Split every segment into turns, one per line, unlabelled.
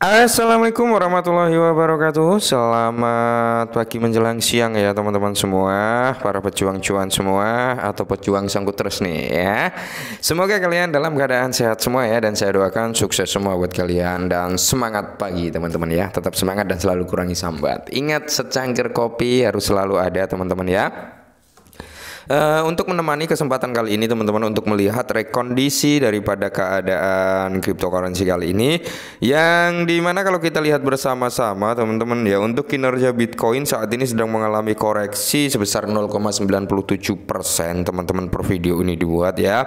Assalamualaikum warahmatullahi wabarakatuh Selamat pagi menjelang siang ya teman-teman semua Para pejuang cuan semua Atau pejuang sangkut terus nih ya Semoga kalian dalam keadaan sehat semua ya Dan saya doakan sukses semua buat kalian Dan semangat pagi teman-teman ya Tetap semangat dan selalu kurangi sambat Ingat secangkir kopi harus selalu ada teman-teman ya Eh, untuk menemani kesempatan kali ini teman-teman untuk melihat rekondisi daripada keadaan cryptocurrency kali ini yang dimana kalau kita lihat bersama-sama teman-teman ya untuk kinerja Bitcoin saat ini sedang mengalami koreksi sebesar 0,97 persen teman-teman per video ini dibuat ya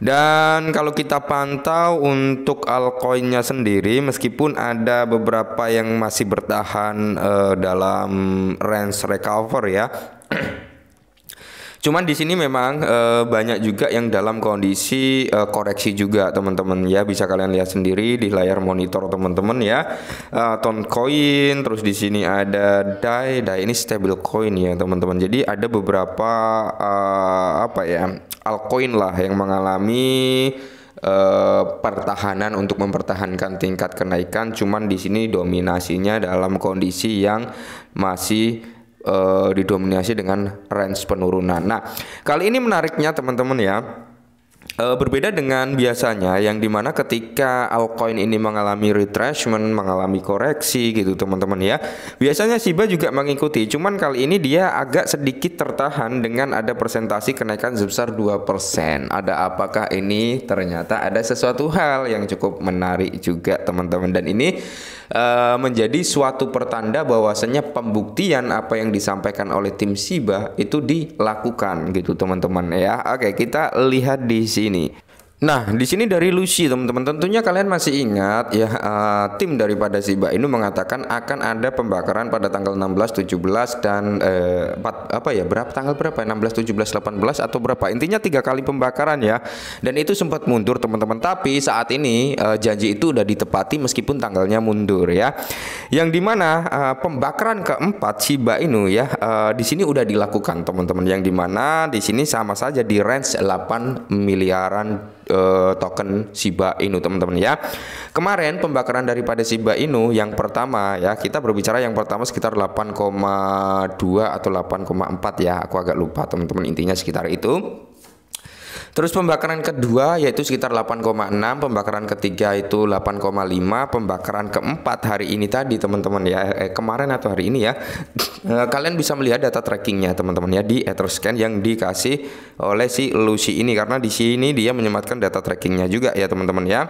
dan kalau kita pantau untuk altcoinnya sendiri meskipun ada beberapa yang masih bertahan uh, dalam range recover ya Cuman di sini memang e, banyak juga yang dalam kondisi e, koreksi juga teman-teman ya bisa kalian lihat sendiri di layar monitor teman-teman ya. E, ton coin terus di sini ada DAI, DAI ini stable coin ya teman-teman. Jadi ada beberapa e, apa ya altcoin lah yang mengalami Uh, pertahanan untuk mempertahankan tingkat kenaikan cuman di sini dominasinya dalam kondisi yang masih Eh, didominasi dengan range penurunan. Nah, kali ini menariknya teman-teman ya. Eh, berbeda dengan biasanya yang dimana ketika altcoin ini mengalami retracement, mengalami koreksi gitu teman-teman ya. Biasanya Shiba juga mengikuti, cuman kali ini dia agak sedikit tertahan dengan ada presentasi kenaikan sebesar 2%. Ada apakah ini? Ternyata ada sesuatu hal yang cukup menarik juga teman-teman dan ini eh, menjadi suatu pertanda bahwasanya pembuktian apa yang disampaikan oleh tim Shiba itu dilakukan gitu teman-teman ya. Oke, kita lihat di sini. Nah, di sini dari Lucy, teman-teman. Tentunya kalian masih ingat ya, uh, tim daripada Siba ini mengatakan akan ada pembakaran pada tanggal 16, 17 dan eh, 4 apa ya? Berapa tanggal berapa? 16, 17, 18 atau berapa? Intinya tiga kali pembakaran ya. Dan itu sempat mundur, teman-teman. Tapi saat ini uh, janji itu udah ditepati meskipun tanggalnya mundur ya. Yang dimana uh, eh, pembakaran keempat Siba ini Inu ya, uh, di sini udah dilakukan, teman-teman. Yang dimana di sini sama saja di range 8 miliaran uh, token Shiba Inu teman-teman ya. Kemarin pembakaran daripada Shiba Inu yang pertama ya, kita berbicara yang pertama sekitar 8,2 atau 8,4 ya. Aku agak lupa teman-teman intinya sekitar itu. Terus pembakaran kedua yaitu sekitar 8,6, pembakaran ketiga itu 8,5, pembakaran keempat hari ini tadi teman-teman ya, eh, kemarin atau hari ini ya. Eh, kalian bisa melihat data trackingnya teman-teman ya di Etherscan yang dikasih oleh si Lucy ini karena di sini dia menyematkan data trackingnya juga ya teman-teman ya.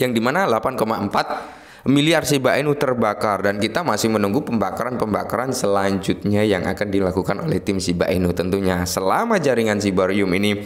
Yang dimana 8,4 miliar Shiba Inu terbakar dan kita masih menunggu pembakaran-pembakaran selanjutnya yang akan dilakukan oleh tim Shiba Inu tentunya selama jaringan Sibarium ini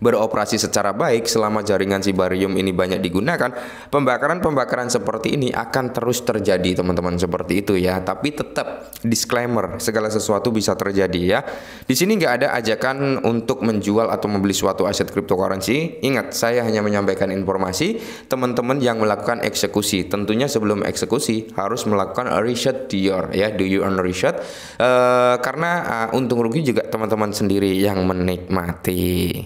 beroperasi secara baik selama jaringan sibarium ini banyak digunakan, pembakaran-pembakaran seperti ini akan terus terjadi teman-teman seperti itu ya. Tapi tetap disclaimer segala sesuatu bisa terjadi ya. Di sini nggak ada ajakan untuk menjual atau membeli suatu aset cryptocurrency. Ingat saya hanya menyampaikan informasi teman-teman yang melakukan eksekusi. Tentunya sebelum eksekusi harus melakukan riset dior ya, do you own riset Uh, karena uh, untung rugi juga teman-teman sendiri yang menikmati.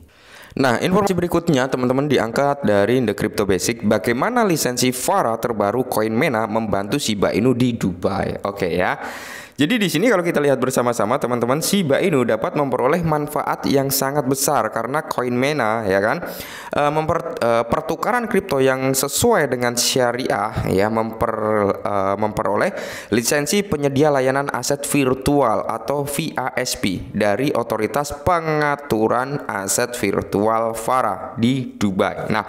Nah, informasi berikutnya teman-teman diangkat dari The Crypto Basic bagaimana lisensi Farah terbaru koin Mena membantu Shiba Inu di Dubai. Oke okay, ya. Jadi di sini kalau kita lihat bersama-sama teman-teman Shiba Inu dapat memperoleh manfaat yang sangat besar karena koin MENA ya kan e, memper, e, pertukaran kripto yang sesuai dengan syariah ya memper e, memperoleh lisensi penyedia layanan aset virtual atau VASP dari otoritas pengaturan aset virtual Farah di Dubai. Nah,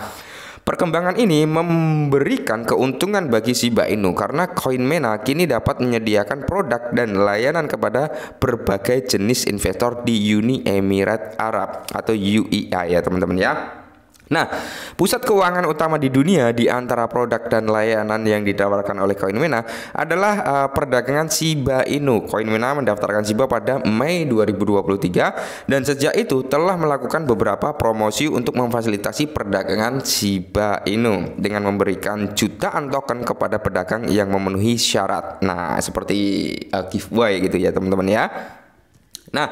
Perkembangan ini memberikan keuntungan bagi Shiba Inu karena koin MENA kini dapat menyediakan produk dan layanan kepada berbagai jenis investor di Uni Emirat Arab atau UEI ya teman-teman ya. Nah, pusat keuangan utama di dunia di antara produk dan layanan yang ditawarkan oleh Coinmena adalah uh, perdagangan Shiba Inu. Coinmena mendaftarkan Shiba pada Mei 2023 dan sejak itu telah melakukan beberapa promosi untuk memfasilitasi perdagangan Shiba Inu dengan memberikan jutaan token kepada pedagang yang memenuhi syarat. Nah, seperti uh, giveaway gitu ya, teman-teman ya. Nah,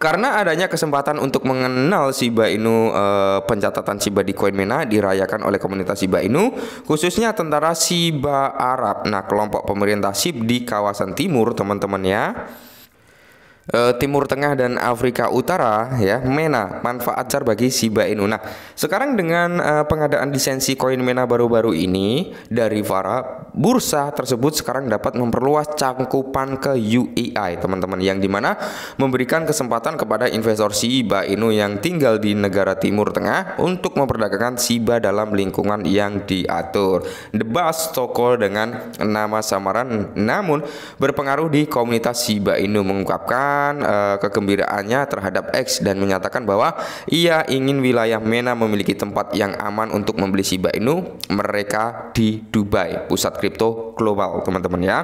karena adanya kesempatan untuk mengenal Shiba Inu eh, pencatatan Shiba di Coinmena dirayakan oleh komunitas Shiba Inu, khususnya tentara Shiba Arab. Nah, kelompok pemerintah Shib di kawasan timur, teman-teman ya Eh, Timur Tengah dan Afrika Utara ya MENA manfaat car bagi Shiba Inu. Nah, sekarang dengan uh, pengadaan lisensi koin MENA baru-baru ini dari Vara bursa tersebut sekarang dapat memperluas cangkupan ke UEI teman-teman yang dimana memberikan kesempatan kepada investor Shiba Inu yang tinggal di negara Timur Tengah untuk memperdagangkan Shiba dalam lingkungan yang diatur. Debas toko dengan nama samaran namun berpengaruh di komunitas Shiba Inu mengungkapkan menyatakan uh, eh, kegembiraannya terhadap X dan menyatakan bahwa ia ingin wilayah MENA memiliki tempat yang aman untuk membeli Shiba Inu mereka di Dubai, pusat kripto global, teman-teman ya.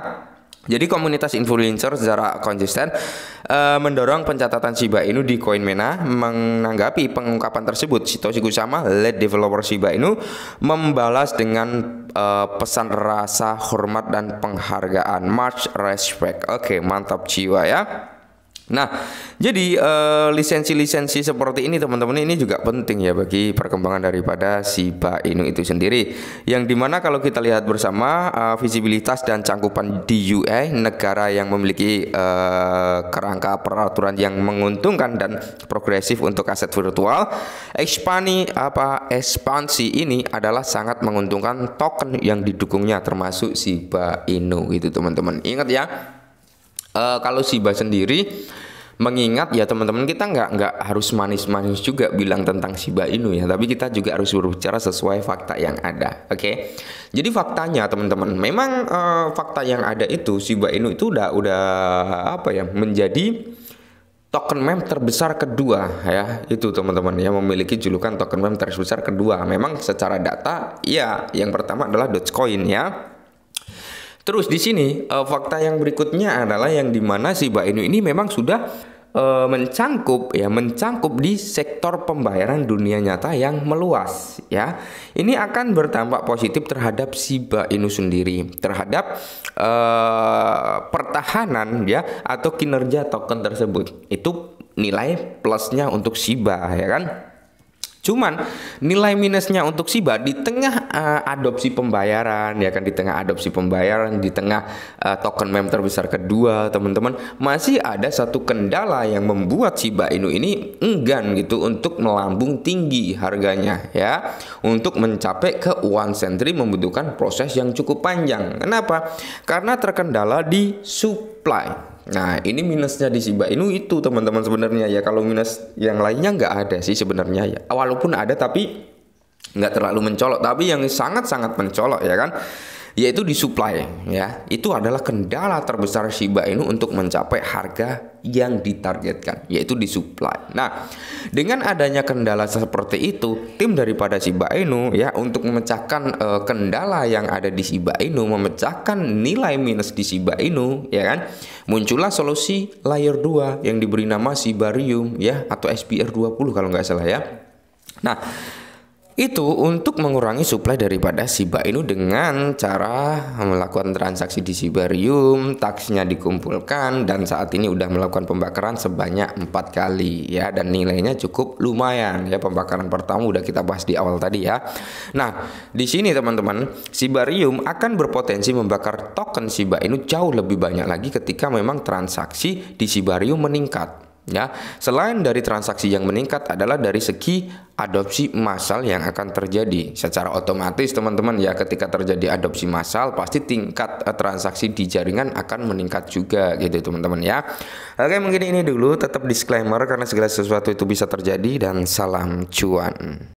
Jadi komunitas influencer secara konsisten uh, mendorong pencatatan Shiba Inu di koin MENA menanggapi pengungkapan tersebut. Sitoshi Kusama, lead developer Shiba Inu, membalas dengan uh, pesan rasa hormat dan penghargaan, March respect. Oke, okay, mantap jiwa ya. Nah, jadi eh, lisensi-lisensi uh, seperti ini teman-teman ini juga penting ya bagi perkembangan daripada Shiba Inu itu sendiri. Yang dimana kalau kita lihat bersama uh, visibilitas dan cangkupan di UE, negara yang memiliki uh, kerangka peraturan yang menguntungkan dan progresif untuk aset virtual, ekspansi apa ekspansi ini adalah sangat menguntungkan token yang didukungnya termasuk Shiba Inu gitu, teman-teman. Ingat ya uh, kalau Siba sendiri mengingat ya teman-teman kita nggak nggak harus manis-manis juga bilang tentang Shiba Inu ya tapi kita juga harus berbicara sesuai fakta yang ada oke okay? jadi faktanya teman-teman memang uh, fakta yang ada itu Shiba Inu itu udah udah apa ya menjadi token mem terbesar kedua ya itu teman-teman yang memiliki julukan token mem terbesar kedua memang secara data ya yang pertama adalah Dogecoin ya Terus di sini uh, fakta yang berikutnya adalah yang dimana Mbak Inu ini memang sudah uh, mencangkup ya mencangkup di sektor pembayaran dunia nyata yang meluas ya. Ini akan berdampak positif terhadap Mbak Inu sendiri, terhadap uh, pertahanan ya atau kinerja token tersebut. Itu nilai plusnya untuk Shiba ya kan. Cuman nilai minusnya untuk siba di tengah uh, adopsi pembayaran ya kan di tengah adopsi pembayaran di tengah uh, token mem terbesar kedua teman-teman masih ada satu kendala yang membuat siba Inu ini enggan gitu untuk melambung tinggi harganya ya. Untuk mencapai ke one century membutuhkan proses yang cukup panjang. Kenapa? Karena terkendala di supply Nah, ini minusnya di Shiba Inu itu teman-teman sebenarnya ya. Kalau minus yang lainnya nggak ada sih sebenarnya ya. Walaupun ada tapi nggak terlalu mencolok. Tapi yang sangat-sangat mencolok ya kan yaitu di supply ya. Itu adalah kendala terbesar Shiba Inu untuk mencapai harga yang ditargetkan yaitu di supply. Nah, dengan adanya kendala seperti itu, tim daripada Shiba Inu ya untuk memecahkan e, kendala yang ada di Shiba Inu, memecahkan nilai minus di Shiba Inu ya kan, muncullah solusi layer 2 yang diberi nama Shibarium ya atau SPR20 kalau nggak salah ya. Nah, itu untuk mengurangi suplai daripada Shiba Inu dengan cara melakukan transaksi di Sibarium, taksinya dikumpulkan dan saat ini udah melakukan pembakaran sebanyak empat kali ya dan nilainya cukup lumayan ya pembakaran pertama udah kita bahas di awal tadi ya. Nah di sini teman-teman Sibarium akan berpotensi membakar token Shiba Inu jauh lebih banyak lagi ketika memang transaksi di Sibarium meningkat. Ya, selain dari transaksi yang meningkat adalah dari segi adopsi massal yang akan terjadi secara otomatis teman-teman ya ketika terjadi adopsi massal pasti tingkat eh, transaksi di jaringan akan meningkat juga gitu teman-teman ya. Oke, mungkin ini dulu tetap disclaimer karena segala sesuatu itu bisa terjadi dan salam cuan.